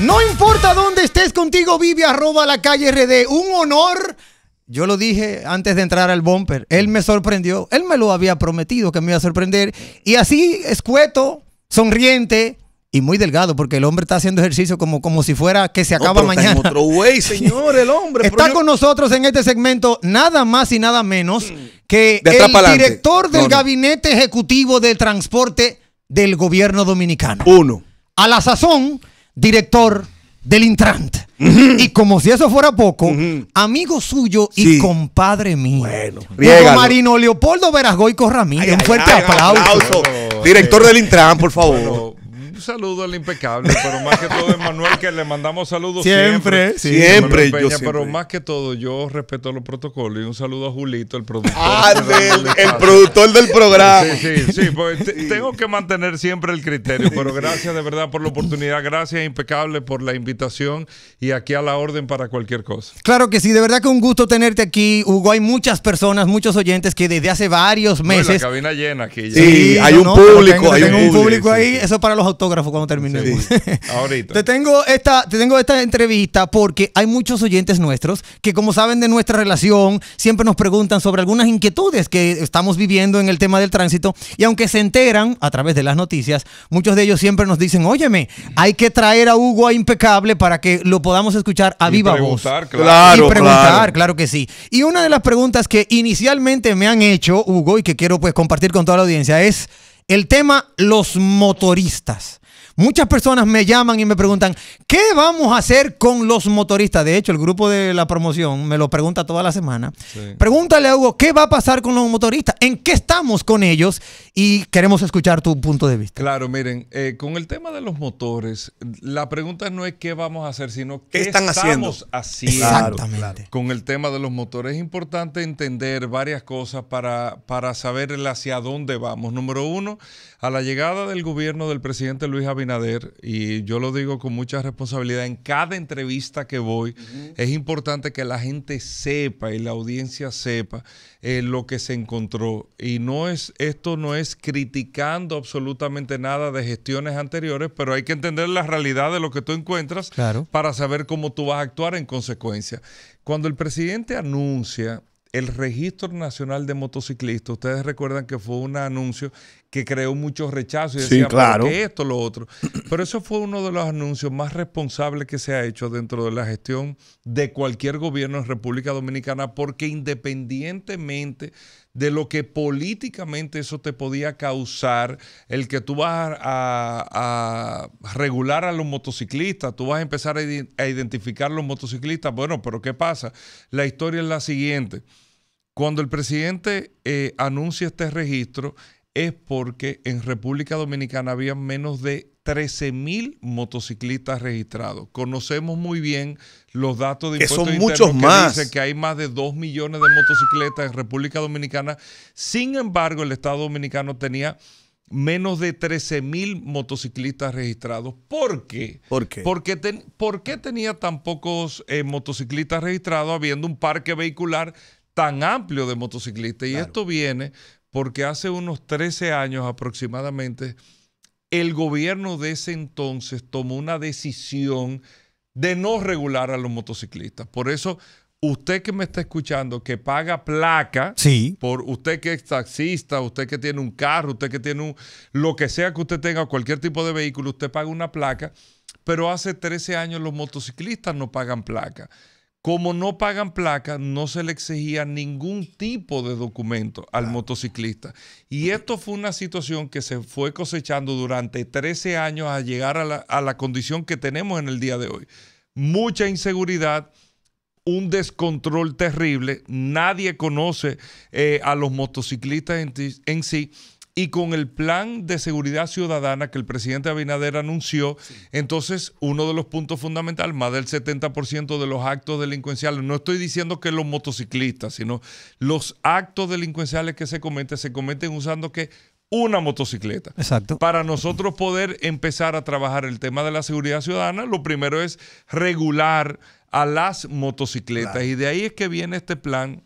No importa dónde estés contigo, vive arroba la calle RD. Un honor. Yo lo dije antes de entrar al bumper. Él me sorprendió. Él me lo había prometido que me iba a sorprender. Y así, escueto, sonriente, y muy delgado, porque el hombre está haciendo ejercicio como, como si fuera que se acaba mañana. Está otro güey, señor, el hombre. está con nosotros en este segmento nada más y nada menos mm. que el director del Gabinete Ejecutivo de Transporte del Gobierno Dominicano. Uno. A la sazón, director del Intrant. Y como si eso fuera poco, amigo suyo y compadre mío. Bueno, Marino Leopoldo Verasgoico Ramírez. un fuerte aplauso. Director del Intran, por favor saludo al impecable, pero más que todo Emanuel, que le mandamos saludos siempre. Siempre, Pero más que todo, yo respeto los protocolos y un saludo a Julito, el productor. Ah, el, productor del programa. Pues, tengo que mantener siempre el criterio, pero gracias de verdad por la oportunidad, gracias impecable por la invitación y aquí a la orden para cualquier cosa. Claro que sí, de verdad que un gusto tenerte aquí, Hugo. Hay muchas personas, muchos oyentes que desde hace varios meses... llena aquí. Sí, hay, un público, hay un público. ahí, eso para los autógrafos ahorita. te, tengo esta, te tengo esta entrevista porque hay muchos oyentes nuestros que, como saben de nuestra relación, siempre nos preguntan sobre algunas inquietudes que estamos viviendo en el tema del tránsito. Y aunque se enteran a través de las noticias, muchos de ellos siempre nos dicen: Óyeme, hay que traer a Hugo a Impecable para que lo podamos escuchar a viva voz. Claro. Claro, y claro. que sí. Y una de las preguntas que inicialmente me han hecho, Hugo, y que quiero pues compartir con toda la audiencia es el tema los motoristas. Muchas personas me llaman y me preguntan, ¿qué vamos a hacer con los motoristas? De hecho, el grupo de la promoción me lo pregunta toda la semana. Pregúntale a Hugo, ¿qué va a pasar con los motoristas? ¿En qué estamos con ellos? Y queremos escuchar tu punto de vista. Claro, miren, eh, con el tema de los motores, la pregunta no es qué vamos a hacer, sino qué, estamos haciendo? Con el tema de los motores es importante entender varias cosas para, para saber hacia dónde vamos. Número uno, a la llegada del gobierno del presidente Luis Abinader, y yo lo digo con mucha responsabilidad, en cada entrevista que voy es importante que la gente sepa y la audiencia sepa eh, lo que se encontró. Y no es, esto no es criticando absolutamente nada de gestiones anteriores, pero hay que entender la realidad de lo que tú encuentras para saber cómo tú vas a actuar en consecuencia. Cuando el presidente anuncia el Registro Nacional de Motociclistas, ustedes recuerdan que fue un anuncio que creó muchos rechazos y decía, esto, lo otro? Pero eso fue uno de los anuncios más responsables que se ha hecho dentro de la gestión de cualquier gobierno en República Dominicana, porque independientemente de lo que políticamente eso te podía causar, el que tú vas a, regular a los motociclistas, tú vas a empezar a, identificar a los motociclistas. Bueno, pero ¿qué pasa? La historia es la siguiente. Cuando el presidente eh, anuncia este registro, es porque en República Dominicana había menos de 13.000 mil motociclistas registrados. Conocemos muy bien los datos de que son muchos que más. Dicen que hay más de 2 millones de motocicletas en República Dominicana. Sin embargo, el Estado Dominicano tenía menos de 13.000 mil motociclistas registrados. ¿Por qué? ¿Por qué, ¿por qué tenía tan pocos eh, motociclistas registrados habiendo un parque vehicular tan amplio de motociclistas? Y esto viene porque hace unos 13 años aproximadamente, el gobierno de ese entonces tomó una decisión de no regular a los motociclistas. Por eso, usted que me está escuchando, que paga placa, sí. por usted que es taxista, usted que tiene un carro, usted que tiene un, lo que sea que usted tenga, cualquier tipo de vehículo, usted paga una placa, pero hace 13 años los motociclistas no pagan placa. Como no pagan placa, no se le exigía ningún tipo de documento al motociclista. Y esto fue una situación que se fue cosechando durante 13 años a llegar a la, condición que tenemos en el día de hoy. Mucha inseguridad, un descontrol terrible, nadie conoce eh, a los motociclistas en sí y con el plan de seguridad ciudadana que el presidente Abinader anunció, entonces uno de los puntos fundamentales, más del 70% de los actos delincuenciales, no estoy diciendo que los motociclistas, sino los actos delincuenciales que se cometen, se cometen usando que una motocicleta. Exacto. Para nosotros poder empezar a trabajar el tema de la seguridad ciudadana, lo primero es regular a las motocicletas. Y de ahí es que viene este plan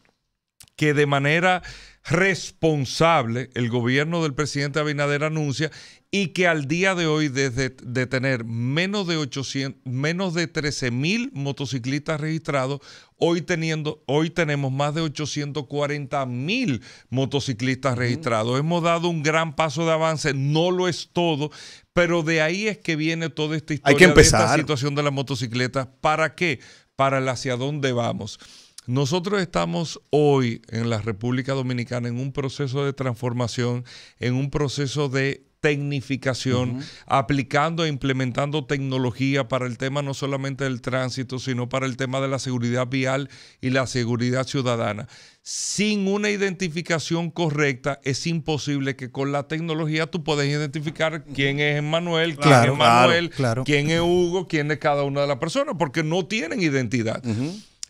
que de manera responsable el gobierno del presidente Abinader anuncia y que al día de hoy, desde de tener menos de 800, menos de 13 mil motociclistas registrados, hoy, teniendo, hoy tenemos más de 840 mil motociclistas registrados. Hemos dado un gran paso de avance, no lo es todo, pero de ahí es que viene toda esta historia de esta situación de las motocicletas. ¿Para qué? Para el hacia dónde vamos. Nosotros estamos hoy en la República Dominicana en un proceso de transformación, en un proceso de tecnificación, aplicando e implementando tecnología para el tema no solamente del tránsito, sino para el tema de la seguridad vial y la seguridad ciudadana. Sin una identificación correcta, es imposible que con la tecnología tú puedas identificar quién es Manuel, quién es Manuel, quién es Hugo, quién es cada una de las personas, porque no tienen identidad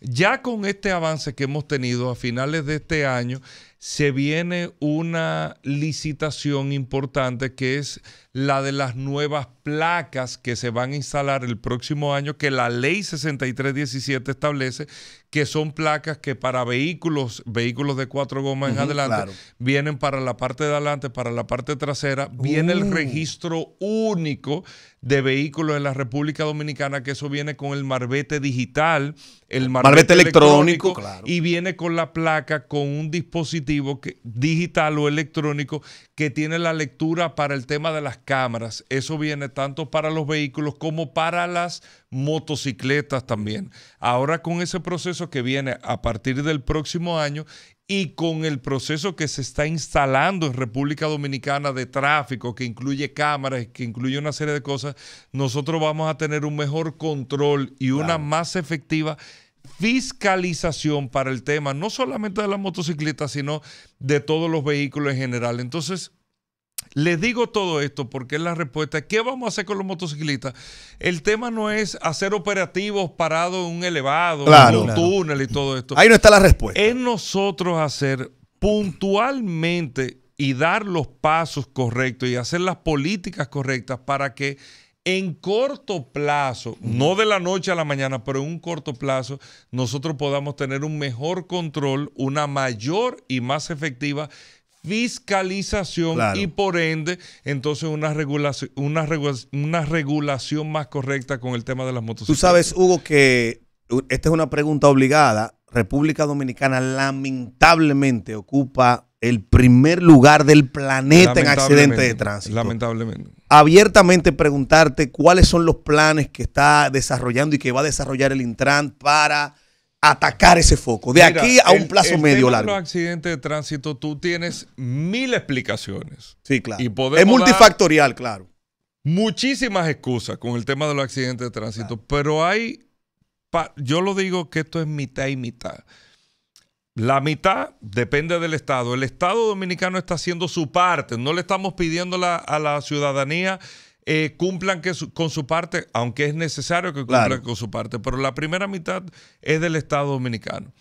ya con este avance que hemos tenido a finales de este año, se viene una licitación importante que es la de las nuevas placas que se van a instalar el próximo año, que la ley 6317 establece que son placas que para vehículos, vehículos de cuatro gomas en adelante, vienen para la parte de adelante, para la parte trasera, viene el uh. registro único de vehículos en la República Dominicana, que eso viene con el marbete digital, el marbete, electrónico, y viene con la placa con un dispositivo digital o electrónico que tiene la lectura para el tema de las cámaras. Eso viene tanto para los vehículos como para las motocicletas también. Ahora con ese proceso que viene a partir del próximo año y con el proceso que se está instalando en República Dominicana de tráfico, que incluye cámaras, que incluye una serie de cosas, nosotros vamos a tener un mejor control y una más efectiva fiscalización para el tema, no solamente de las motocicletas, sino de todos los vehículos en general. Entonces, les digo todo esto porque es la respuesta. ¿Qué vamos a hacer con los motociclistas? El tema no es hacer operativos parados en un elevado, en un túnel y todo esto. Ahí no está la respuesta. Es nosotros hacer puntualmente y dar los pasos correctos y hacer las políticas correctas para que en corto plazo, no de la noche a la mañana, pero en un corto plazo, nosotros podamos tener un mejor control, una mayor y más efectiva fiscalización y por ende entonces una regulación, una, una regulación más correcta con el tema de las motocicletas. Tú sabes, Hugo, que esta es una pregunta obligada. República Dominicana lamentablemente ocupa el primer lugar del planeta en accidentes de tránsito. Lamentablemente abiertamente preguntarte cuáles son los planes que está desarrollando y que va a desarrollar el Intran para atacar ese foco. De aquí a un plazo el medio largo. los accidentes de tránsito, tú tienes mil explicaciones. Sí, claro. es multifactorial, claro. Muchísimas excusas con el tema de los accidentes de tránsito, pero hay, yo lo digo que esto es mitad y mitad. La mitad depende del Estado. El Estado dominicano está haciendo su parte. No le estamos pidiendo a la ciudadanía eh, cumplan que con su parte, aunque es necesario que cumplan con su parte. Pero la primera mitad es del Estado dominicano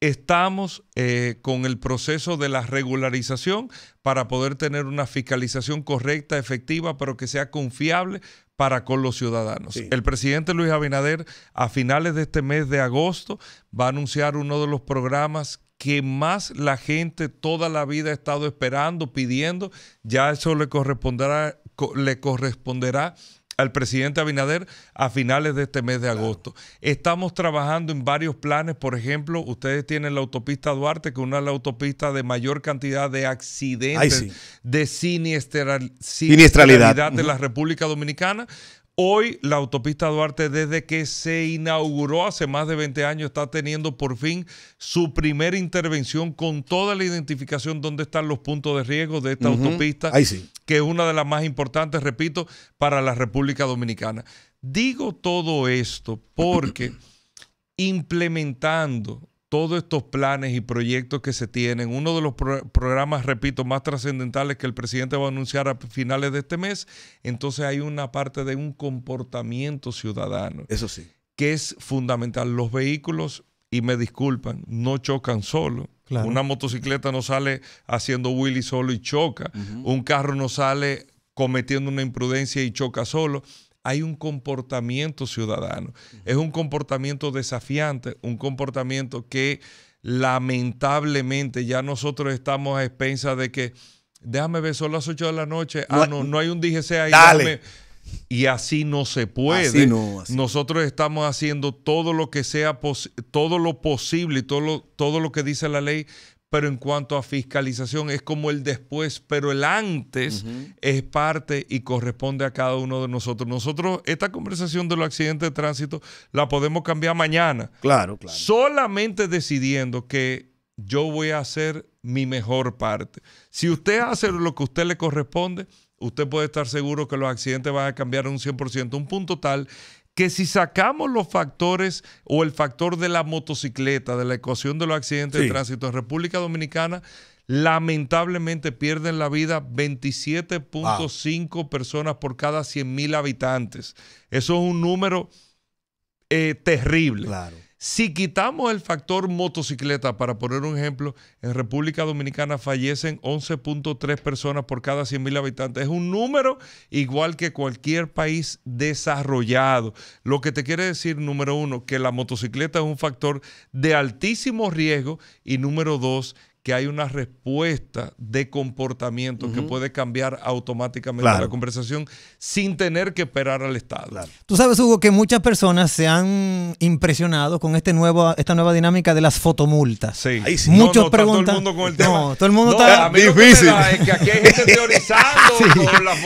estamos eh, con el proceso de la regularización para poder tener una fiscalización correcta, efectiva, pero que sea confiable para con los ciudadanos. El presidente Luis Abinader a finales de este mes de agosto va a anunciar uno de los programas que más la gente toda la vida ha estado esperando, pidiendo, ya eso le corresponderá, le corresponderá al presidente Abinader a finales de este mes de agosto. Estamos trabajando en varios planes, por ejemplo, ustedes tienen la autopista Duarte, que es una de las autopistas de mayor cantidad de accidentes de siniestralidad, de la República Dominicana. Hoy la autopista Duarte, desde que se inauguró hace más de 20 años, está teniendo por fin su primera intervención con toda la identificación dónde están los puntos de riesgo de esta autopista, que es una de las más importantes, repito, para la República Dominicana. Digo todo esto porque implementando todos estos planes y proyectos que se tienen. Uno de los programas, repito, más trascendentales que el presidente va a anunciar a finales de este mes. Entonces hay una parte de un comportamiento ciudadano. Eso sí. Que es fundamental. Los vehículos, y me disculpan, no chocan solo. Una motocicleta no sale haciendo Willy solo y choca. Un carro no sale cometiendo una imprudencia y choca solo hay un comportamiento ciudadano. Es un comportamiento desafiante, un comportamiento que lamentablemente ya nosotros estamos a expensas de que déjame ver, son las 8 de la noche, no, ah, no, no hay un DGC ahí. Y así no se puede. Nosotros estamos haciendo todo lo que sea todo lo posible y todo todo lo que dice la ley pero en cuanto a fiscalización es como el después, pero el antes es parte y corresponde a cada uno de nosotros. Nosotros esta conversación de los accidentes de tránsito la podemos cambiar mañana. Claro, claro. Solamente decidiendo que yo voy a hacer mi mejor parte. Si usted hace lo que a usted le corresponde, usted puede estar seguro que los accidentes van a cambiar un 100%, un punto tal que si sacamos los factores o el factor de la motocicleta, de la ecuación de los accidentes de tránsito en República Dominicana, lamentablemente pierden la vida 27.5 personas por cada 100.000 habitantes. Eso es un número eh, terrible. Claro. Si quitamos el factor motocicleta, para poner un ejemplo, en República Dominicana fallecen 11.3 personas por cada 100.000 habitantes. Es un número igual que cualquier país desarrollado. Lo que te quiere decir, número uno, que la motocicleta es un factor de altísimo riesgo y número dos, que hay una respuesta de comportamiento que puede cambiar automáticamente la conversación sin tener que esperar al Estado. Tú sabes, Hugo, que muchas personas se han impresionado con este nuevo, esta nueva dinámica de las fotomultas. Sí. Muchos no, no, preguntan. Todo el mundo con el tema. No, todo el mundo está. A difícil. es que aquí hay gente teorizando con la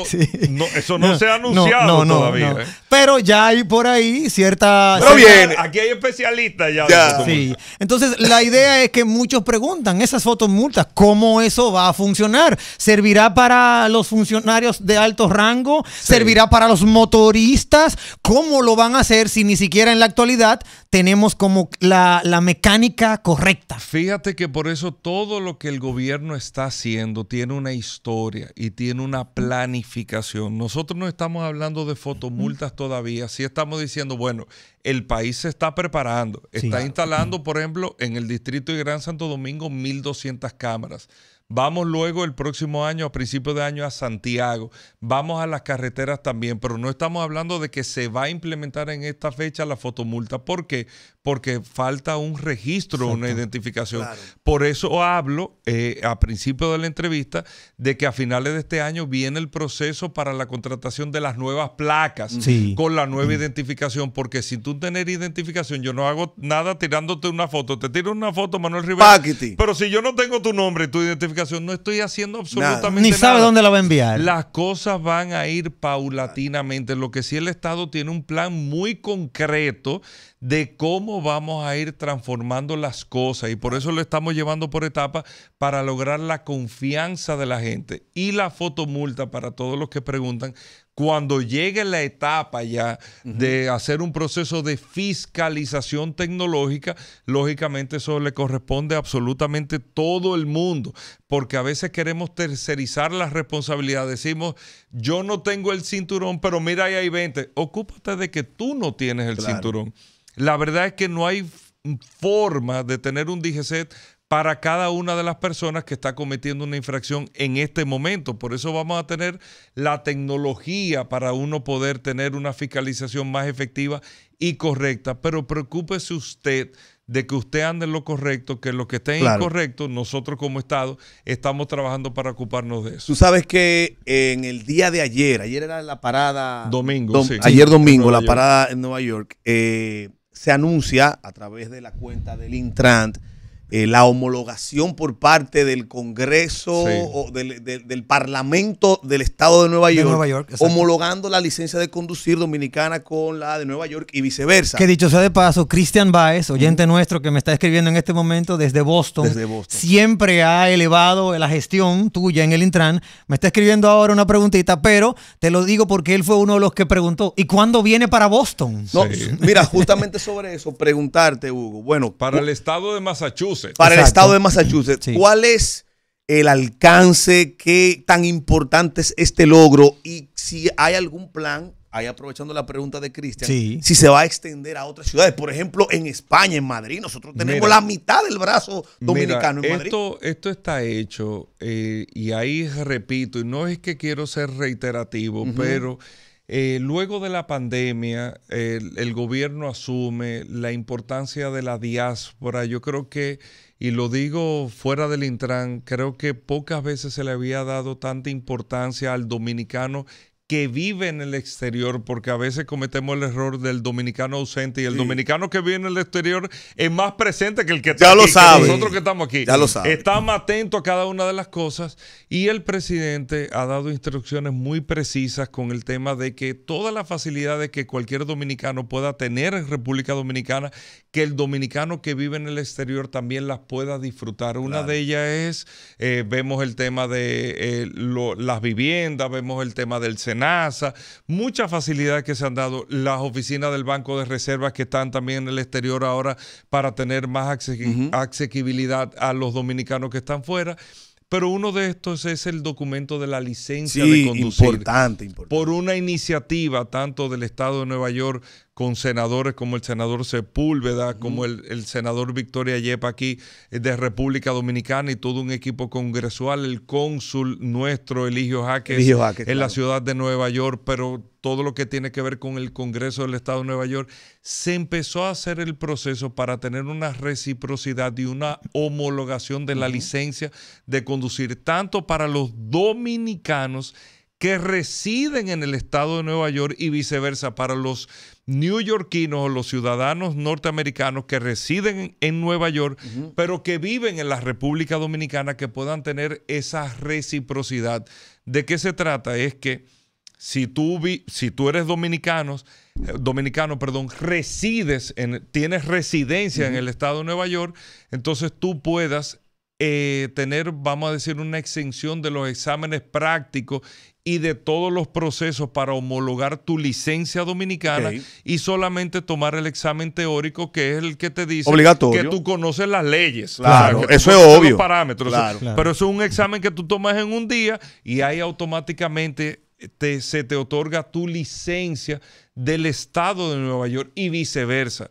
no, Eso no, se ha anunciado todavía. ¿eh? Pero ya hay por ahí cierta... Pero bien. Aquí hay especialistas ya. Sí. Entonces, la idea es que muchos preguntan, esas fotomultas, ¿cómo eso va a funcionar? ¿Servirá para los funcionarios de alto rango? ¿Servirá para los motoristas? ¿Cómo lo van a hacer si ni siquiera en la actualidad tenemos como la, la mecánica correcta? Fíjate que por eso todo lo que el gobierno está haciendo tiene una historia y tiene una planificación. Nosotros no estamos hablando de fotomultas todavía, sí estamos diciendo, bueno, el país se está preparando, está instalando, por ejemplo, en el distrito de Gran Santo Domingo 1.200 cámaras. Vamos luego el próximo año, a principios de año, a Santiago. Vamos a las carreteras también, pero no estamos hablando de que se va a implementar en esta fecha la fotomulta. ¿Por qué? porque falta un registro, una identificación. Por eso hablo eh, a principio de la entrevista de que a finales de este año viene el proceso para la contratación de las nuevas placas con la nueva identificación, porque si tú tener identificación, yo no hago nada tirándote una foto, te tiro una foto Manuel Rivera. Pero si yo no tengo tu nombre y tu identificación, no estoy haciendo absolutamente nada. Ni sabe dónde la va a enviar. Las cosas van a ir paulatinamente. Lo que sí el Estado tiene un plan muy concreto de cómo vamos a ir transformando las cosas y por eso lo estamos llevando por etapas para lograr la confianza de la gente y la fotomulta para todos los que preguntan cuando llegue la etapa ya de hacer un proceso de fiscalización tecnológica, lógicamente eso le corresponde a absolutamente todo el mundo, porque a veces queremos tercerizar las responsabilidades. Decimos, yo no tengo el cinturón, pero mira, ahí hay 20. Ocúpate de que tú no tienes el cinturón. La verdad es que no hay forma de tener un DGCET para cada una de las personas que está cometiendo una infracción en este momento. Por eso vamos a tener la tecnología para uno poder tener una fiscalización más efectiva y correcta. Pero preocúpese usted de que usted ande en lo correcto, que lo que esté incorrecto, nosotros como Estado estamos trabajando para ocuparnos de eso. Tú sabes que eh, en el día de ayer, ayer era la parada... Domingo, Ayer domingo, la parada en Nueva York. Eh, se anuncia a través de la cuenta del Intrant eh, la homologación por parte del Congreso o del, Parlamento del Estado de Nueva York, homologando la licencia de conducir dominicana con la de Nueva York y viceversa. Que dicho sea de paso, Christian Baez, oyente nuestro que me está escribiendo en este momento desde Boston, siempre ha elevado la gestión tuya en el Intran. Me está escribiendo ahora una preguntita, pero te lo digo porque él fue uno de los que preguntó, ¿y cuándo viene para Boston? Mira, justamente sobre eso, preguntarte, Hugo. Bueno, para el estado de Massachusetts para el estado de Massachusetts. ¿Cuál es el alcance? ¿Qué tan importante es este logro? Y si hay algún plan, ahí aprovechando la pregunta de Cristian, si se va a extender a otras ciudades. Por ejemplo, en España, en Madrid, nosotros tenemos la mitad del brazo dominicano en Madrid. Esto, esto está hecho, eh, y ahí repito, y no es que quiero ser reiterativo, pero eh, luego de la pandemia, el, el, gobierno asume la importancia de la diáspora. Yo creo que, y lo digo fuera del Intran, creo que pocas veces se le había dado tanta importancia al dominicano que vive en el exterior, porque a veces cometemos el error del dominicano ausente y el dominicano que vive en el exterior es más presente que el que está ya lo nosotros que estamos aquí. Ya lo Está a cada una de las cosas y el presidente ha dado instrucciones muy precisas con el tema de que todas las facilidades que cualquier dominicano pueda tener en República Dominicana, que el dominicano que vive en el exterior también las pueda disfrutar. Una de ellas es, eh, vemos el tema de eh, las viviendas, vemos el tema del Senado NASA, muchas facilidades que se han dado, las oficinas del Banco de Reservas que están también en el exterior ahora para tener más accesibilidad a los dominicanos que están fuera. Pero uno de estos es el documento de la licencia de conducir. importante. Por una iniciativa tanto del Estado de Nueva York con senadores como el senador Sepúlveda, como el, senador Victoria Yepa aquí eh, de República Dominicana y todo un equipo congresual, el cónsul nuestro Eligio Jaques, en la ciudad de Nueva York, pero todo lo que tiene que ver con el Congreso del Estado de Nueva York, se empezó a hacer el proceso para tener una reciprocidad y una homologación de la licencia de conducir, tanto para los dominicanos que residen en el estado de Nueva York y viceversa para los neoyorquinos o los ciudadanos norteamericanos que residen en Nueva York, pero que viven en la República Dominicana, que puedan tener esa reciprocidad. ¿De qué se trata? Es que si tú, si tú eres dominicano, eh, dominicano, perdón, resides, en, tienes residencia en el estado de Nueva York, entonces tú puedas eh, tener, vamos a decir, una exención de los exámenes prácticos y de todos los procesos para homologar tu licencia dominicana y solamente tomar el examen teórico que es el que te dice que tú conoces las leyes. Claro, eso es obvio. parámetros. Pero eso es un examen que tú tomas en un día y ahí automáticamente se te otorga tu licencia del estado de Nueva York y viceversa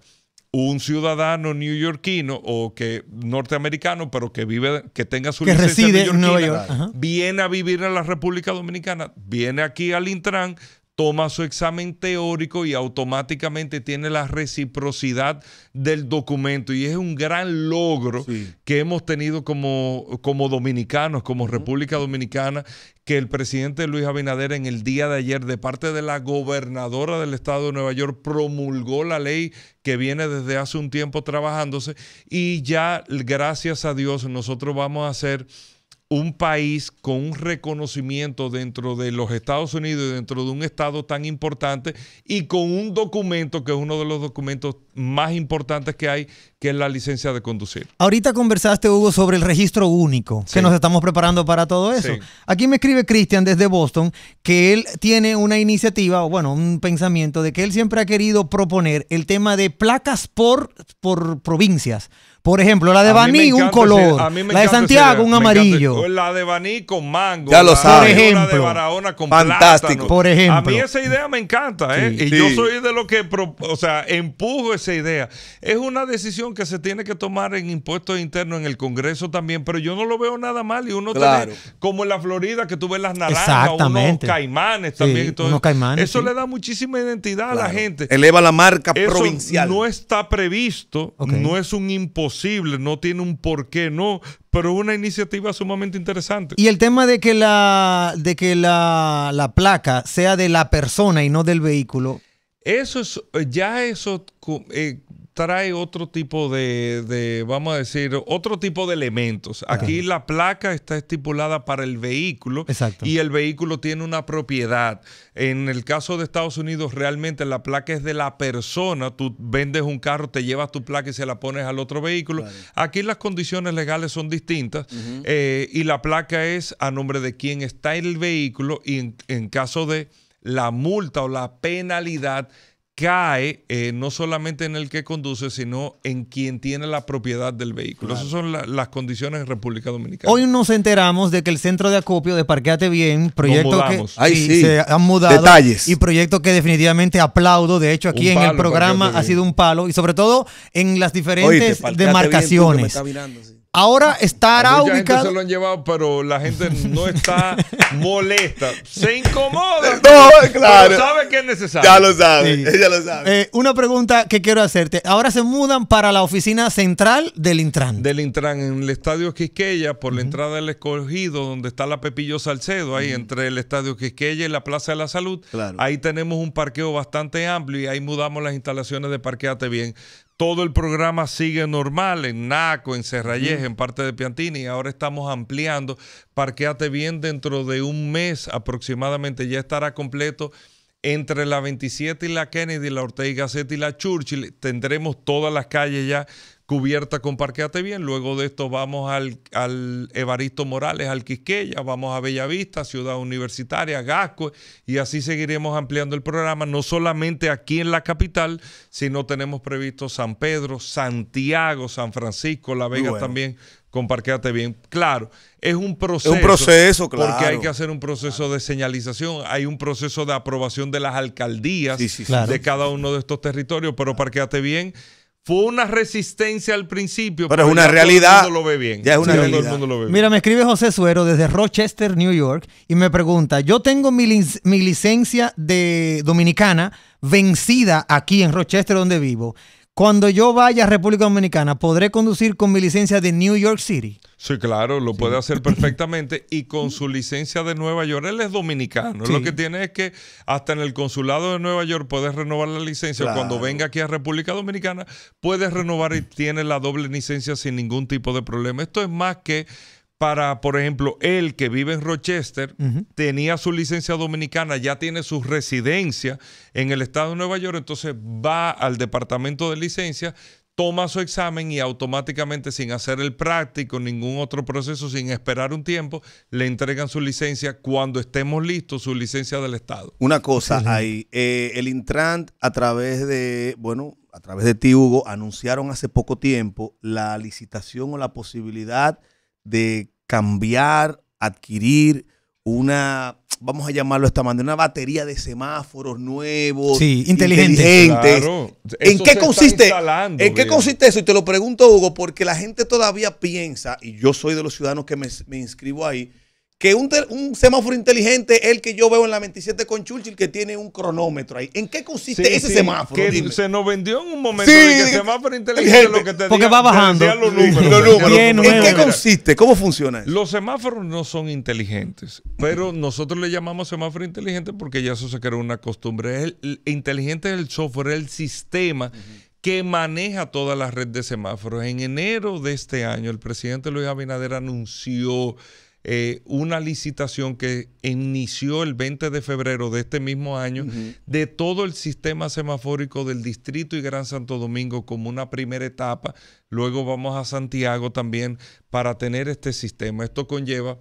un ciudadano neoyorquino o que norteamericano, pero que vive, que tenga su que licencia reside en Nueva York, viene a vivir en la República Dominicana, viene aquí al Intran, toma su examen teórico y automáticamente tiene la reciprocidad del documento. Y es un gran logro que hemos tenido como, como dominicanos, como República Dominicana, que el presidente Luis Abinader en el día de ayer, de parte de la gobernadora del estado de Nueva York, promulgó la ley que viene desde hace un tiempo trabajándose y ya, gracias a Dios, nosotros vamos a hacer un país con un reconocimiento dentro de los Estados Unidos dentro de un Estado tan importante y con un documento que es uno de los documentos más importantes que hay, que es la licencia de conducir. Ahorita conversaste, Hugo, sobre el registro único, que nos estamos preparando para todo eso. Aquí me escribe Cristian desde Boston que él tiene una iniciativa, o bueno, un pensamiento de que él siempre ha querido proponer el tema de placas por, por provincias. Por ejemplo, la de Baní, un color. la de Santiago, un amarillo. la de Baní con mango. Ya lo Por ejemplo. La de Barahona con Fantástico. Por ejemplo. A mí esa idea me encanta, ¿eh? y yo soy de lo que, o sea, empujo esa idea. Es una decisión que se tiene que tomar en impuestos internos en el Congreso también, pero yo no lo veo nada mal. Y uno tiene, como en la Florida, que tú ves las naranjas, unos caimanes también. eso le da muchísima identidad a la gente. Eleva la marca eso provincial. No está previsto, no es un impuesto no tiene un por qué, no, pero una iniciativa sumamente interesante. Y el tema de que la, de que la, la placa sea de la persona y no del vehículo. Eso es, ya eso eh, trae otro tipo de, vamos a decir, otro tipo de elementos. Aquí la placa está estipulada para el vehículo y el vehículo tiene una propiedad. En el caso de Estados Unidos, realmente la placa es de la persona. Tú vendes un carro, te llevas tu placa y se la pones al otro vehículo. Aquí las condiciones legales son distintas eh, y la placa es a nombre de quien está en el vehículo y en caso de la multa o la penalidad cae eh, no solamente en el que conduce, sino en quien tiene la propiedad del vehículo. Esas son las condiciones en República Dominicana. Hoy nos enteramos de que el centro de acopio de Parqueate Bien, proyecto que se han mudado. Y proyecto que definitivamente aplaudo. De hecho, aquí en el programa ha sido un palo. Y sobre todo en las diferentes demarcaciones. Ahora ah, estará ubicado... Mucha se lo han llevado, pero la gente no está molesta. Se incomoda. No, claro. sabe que es necesario. Ya lo sabe. Ella lo sabe. Eh, una pregunta que quiero hacerte. Ahora se mudan para la oficina central del Intran. Del Intran, en el estadio Quisqueya, por la entrada del escogido, donde está la Pepillo Salcedo, ahí entre el estadio Quisqueya y la Plaza de la Salud. Ahí tenemos un parqueo bastante amplio y ahí mudamos las instalaciones de Parqueate Bien todo el programa sigue normal en Naco, en Cerrallés, en parte de Piantini. Ahora estamos ampliando. Parqueate bien dentro de un mes aproximadamente. Ya estará completo. Entre la 27 y la Kennedy, la Ortega Gasset y la Churchill tendremos todas las calles ya cubierta con Parqueate Bien. Luego de esto vamos al, Evaristo Morales, al Quisqueya, vamos a Bellavista, Ciudad Universitaria, Gasco, y así seguiremos ampliando el programa, no solamente aquí en la capital, sino tenemos previsto San Pedro, Santiago, San Francisco, La Vega también con Parqueate Bien. Claro, es un proceso. proceso, claro. Porque hay que hacer un proceso de señalización, hay un proceso de aprobación de las alcaldías de cada uno de estos territorios, pero Parqueate Bien fue una resistencia al principio. Pero, es una realidad. lo bien. Ya es una realidad. Mira, me escribe José Suero desde Rochester, New York, y me pregunta: Yo tengo mi, mi licencia de dominicana vencida aquí en Rochester, donde vivo. Cuando yo vaya a República Dominicana, ¿podré conducir con mi licencia de New York City? Sí, claro, lo puede hacer perfectamente y con su licencia de Nueva York. Él es dominicano. Lo que tiene es que hasta en el consulado de Nueva York puedes renovar la licencia. Cuando venga aquí a República Dominicana, puedes renovar y tiene la doble licencia sin ningún tipo de problema. Esto es más que para, por ejemplo, él que vive en Rochester, tenía su licencia dominicana, ya tiene su residencia en el estado de Nueva York, entonces va al departamento de licencia, toma su examen y automáticamente sin hacer el práctico, ningún otro proceso, sin esperar un tiempo, le entregan su licencia cuando estemos listos, su licencia del estado. Una cosa, ahí, eh, el Intran a través de, bueno, a través de ti, Hugo, anunciaron hace poco tiempo la licitación o la posibilidad de cambiar, adquirir una, vamos a llamarlo de esta manera, una batería de semáforos nuevos, sí, inteligentes. ¿En qué consiste? ¿En qué consiste eso? Y te lo pregunto, Hugo, porque la gente todavía piensa, y yo soy de los ciudadanos que me, me inscribo ahí, que un, un, semáforo inteligente es el que yo veo en la 27 con Churchill que tiene un cronómetro ahí. ¿En qué consiste ese semáforo? Que se nos vendió en un momento sí, de que semáforo inteligente es lo que te Porque va bajando. los números. ¿En qué consiste? ¿Cómo funciona eso? Los semáforos no son inteligentes, pero nosotros le llamamos semáforo inteligente porque ya eso se creó una costumbre. el, inteligente es el software, el sistema. que maneja toda la red de semáforos. En enero de este año, el presidente Luis Abinader anunció eh, una licitación que inició el 20 de febrero de este mismo año de todo el sistema semafórico del distrito y Gran Santo Domingo como una primera etapa. Luego vamos a Santiago también para tener este sistema. Esto conlleva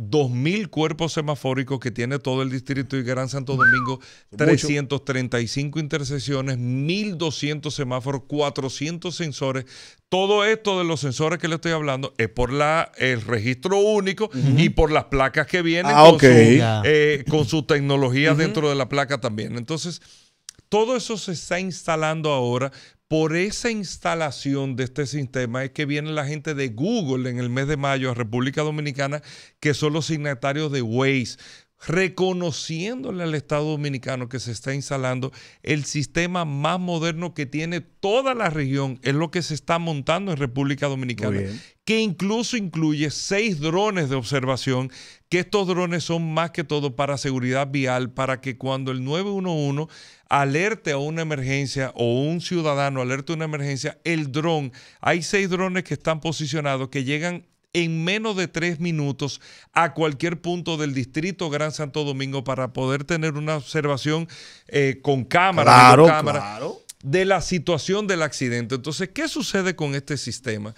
2.000 cuerpos semafóricos que tiene todo el distrito y Gran Santo Domingo, 335 intersecciones, 1.200 semáforos, 400 sensores. Todo esto de los sensores que le estoy hablando es por la, el registro único y por las placas que vienen ah, eh, con, su, tecnología dentro de la placa también. Entonces, todo eso se está instalando ahora, por esa instalación de este sistema es que viene la gente de Google en el mes de mayo a República Dominicana, que son los signatarios de Waze reconociéndole al Estado Dominicano que se está instalando el sistema más moderno que tiene toda la región, es lo que se está montando en República Dominicana, que incluso incluye seis drones de observación, que estos drones son más que todo para seguridad vial, para que cuando el 911 alerte a una emergencia o un ciudadano alerte a una emergencia, el dron, hay seis drones que están posicionados que llegan en menos de tres minutos a cualquier punto del distrito Gran Santo Domingo para poder tener una observación eh, con cámara, de la situación del accidente. Entonces, ¿qué sucede con este sistema?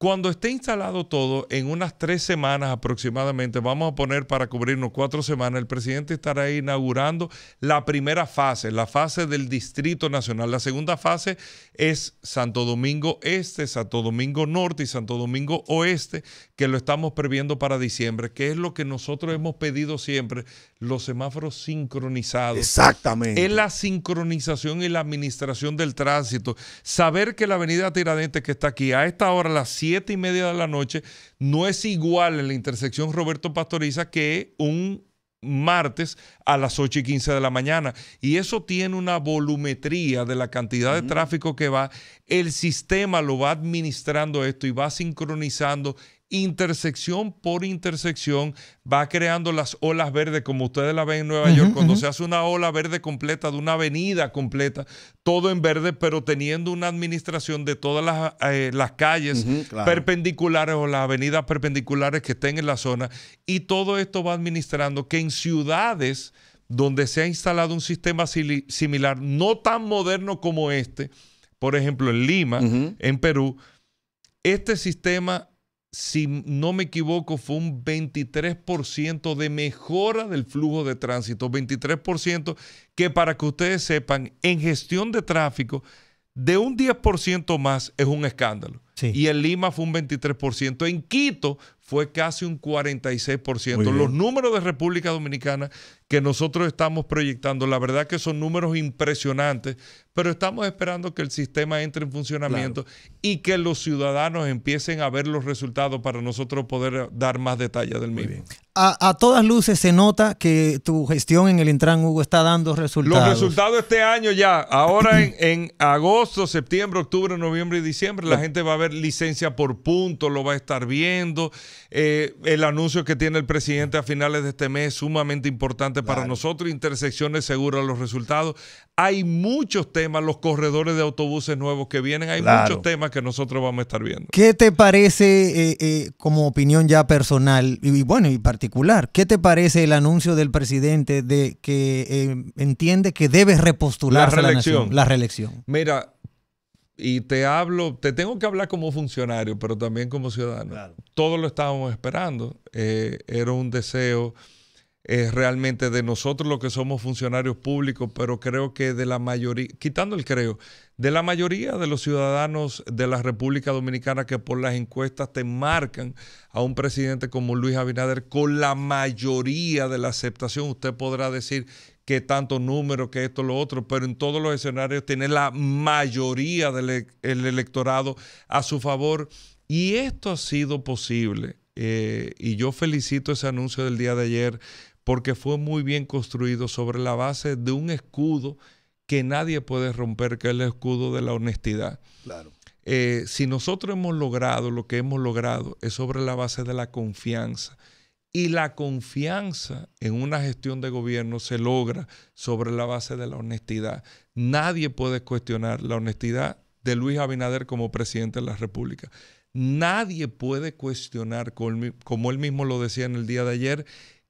Cuando esté instalado todo, en unas tres semanas aproximadamente, vamos a poner para cubrirnos cuatro semanas, el presidente estará inaugurando la primera fase, la fase del Distrito Nacional. La segunda fase es Santo Domingo Este, Santo Domingo Norte y Santo Domingo Oeste, que lo estamos previendo para diciembre, que es lo que nosotros hemos pedido siempre, los semáforos sincronizados. Exactamente. Es la sincronización y la administración del tránsito. Saber que la avenida Tiradentes que está aquí a esta hora, a las siete y media de la noche, no es igual en la intersección Roberto Pastoriza que un martes a las 8 y 15 de la mañana. Y eso tiene una volumetría de la cantidad de tráfico que va. El sistema lo va administrando esto y va sincronizando intersección por intersección, va creando las olas verdes, como ustedes la ven en Nueva York, cuando se hace una ola verde completa, de una avenida completa, todo en verde, pero teniendo una administración de todas las, eh, calles perpendiculares o las avenidas perpendiculares que estén en la zona, y todo esto va administrando que en ciudades donde se ha instalado un sistema similar, no tan moderno como este, por ejemplo en Lima, en Perú, este sistema si no me equivoco, fue un 23% de mejora del flujo de tránsito. 23% que para que ustedes sepan, en gestión de tráfico, de un 10% más es un escándalo. Y en Lima fue un 23%. En Quito fue casi un 46%. Los números de República Dominicana que nosotros estamos proyectando. La verdad que son números impresionantes, pero estamos esperando que el sistema entre en funcionamiento y que los ciudadanos empiecen a ver los resultados para nosotros poder dar más detalles del mismo. A, todas luces se nota que tu gestión en el Intran, Hugo, está dando resultados. Los resultados este año ya, ahora en, agosto, septiembre, octubre, noviembre y diciembre, la gente va a ver licencia por punto, lo va a estar viendo. Eh, el anuncio que tiene el presidente a finales de este mes es sumamente importante para nosotros, intersecciones seguras, los resultados. Hay muchos temas, los corredores de autobuses nuevos que vienen, hay muchos temas que nosotros vamos a estar viendo. ¿Qué te parece eh, eh, como opinión ya personal y, bueno, y particular? ¿Qué te parece el anuncio del presidente de que eh, entiende que debe repostular la reelección? La, reelección. Mira, y te hablo, te tengo que hablar como funcionario, pero también como ciudadano. todos lo estábamos esperando. era un deseo es eh, realmente de nosotros los que somos funcionarios públicos, pero creo que de la mayoría, quitando el creo, de la mayoría de los ciudadanos de la República Dominicana que por las encuestas te marcan a un presidente como Luis Abinader con la mayoría de la aceptación. Usted podrá decir que tanto número, que esto, lo otro, pero en todos los escenarios tiene la mayoría del e-, electorado a su favor. Y esto ha sido posible. Eh, y yo felicito ese anuncio del día de ayer porque fue muy bien construido sobre la base de un escudo que nadie puede romper, que es el escudo de la honestidad. Claro. Eh, si nosotros hemos logrado lo que hemos logrado, es sobre la base de la confianza. Y la confianza en una gestión de gobierno se logra sobre la base de la honestidad. Nadie puede cuestionar la honestidad de Luis Abinader como presidente de la República. Nadie puede cuestionar, como él mismo lo decía en el día de ayer,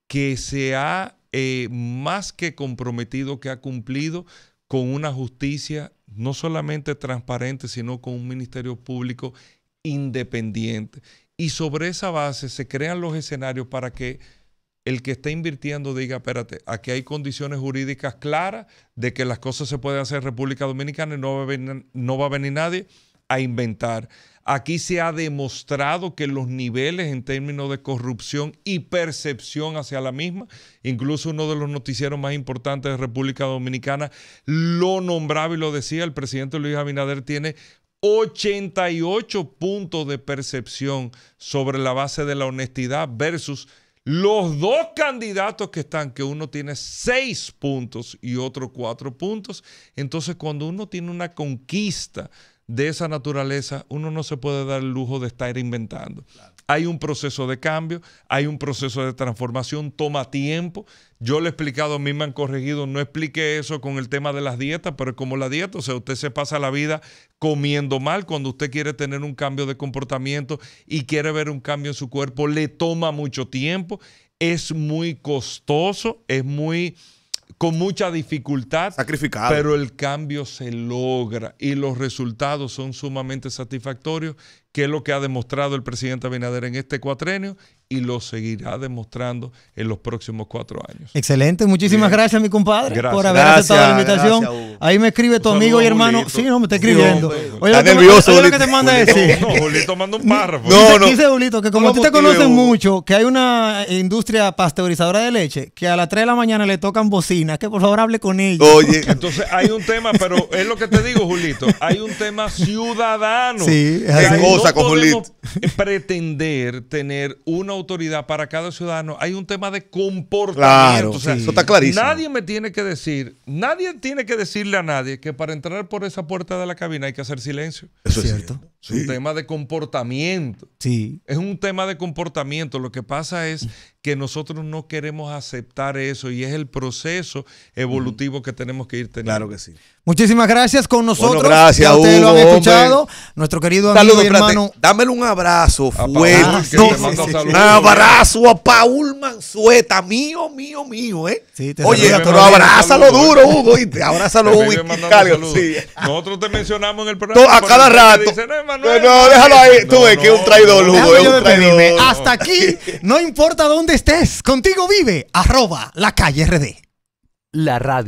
que se ha eh, más que comprometido, que ha cumplido con una justicia no solamente transparente, sino con un ministerio público independiente. Y sobre esa base se crean los escenarios para que el que está invirtiendo diga, espérate, aquí hay condiciones jurídicas claras de que las cosas se pueden hacer en República Dominicana y no va a venir nadie a inventar, Aquí se ha demostrado que los niveles en términos de corrupción y percepción hacia la misma, incluso uno de los noticieros más importantes de República Dominicana lo nombraba y lo decía, el presidente Luis Abinader tiene 88 puntos de percepción sobre la base de la honestidad versus los dos candidatos que están, que uno tiene seis puntos y otro cuatro puntos. Entonces, cuando uno tiene una conquista de esa naturaleza, uno no se puede dar el lujo de estar inventando. Hay un proceso de cambio, hay un proceso de transformación, toma tiempo. Yo lo he explicado, a mí me han corregido, no expliqué eso con el tema de las dietas, pero como la dieta, o sea, usted se pasa la vida comiendo mal cuando usted quiere tener un cambio de comportamiento y quiere ver un cambio en su cuerpo, le toma mucho tiempo, es muy costoso, es muy con mucha dificultad. Pero el cambio se logra y los resultados son sumamente satisfactorios, que es lo que ha demostrado el presidente Abinader en este cuatrenio y lo seguirá demostrando en los próximos cuatro años. Excelente, muchísimas gracias mi compadre por haber aceptado la invitación. Ahí me escribe tu amigo y hermano. Sí, no, me está escribiendo. oye, ¿qué nervioso. lo que te manda Julito. decir. No, Julito manda un párrafo. No, no. Dice Julito que como tú te conoces mucho, que hay una industria pasteurizadora de leche que a las 3 de la mañana le tocan bocinas, que por favor hable con ellos. Oye. Entonces hay un tema, pero es lo que te digo, Julito, hay un tema ciudadano. Sí, es cosa no con Julito. pretender tener una autoridad para cada ciudadano, hay un tema de comportamiento. Eso está clarísimo. Nadie me tiene que decir, nadie tiene que decirle a nadie que para entrar por esa puerta de la cabina hay que hacer silencio. Eso es cierto. Es un tema de comportamiento. Sí. Es un tema de comportamiento. Lo que pasa es que nosotros no queremos aceptar eso y es el proceso evolutivo que tenemos que ir teniendo. Claro que sí. Muchísimas gracias con nosotros. Bueno, gracias, Ustedes Hugo, lo han escuchado. Nuestro querido amigo hermano. Dámelo un abrazo Fue abrazo a Paul Manzueta, mío, mío, mío, ¿eh? Sí, te Oye, pero abrázalo duro, Hugo, y abrázalo, Hugo, y sí. Nosotros te mencionamos en el programa. A cada rato. no, déjalo ahí. Tú ves que es un traidor, Hugo, un traidor. Hasta aquí, no importa dónde estés, contigo vive, arroba la calle RD. La radio.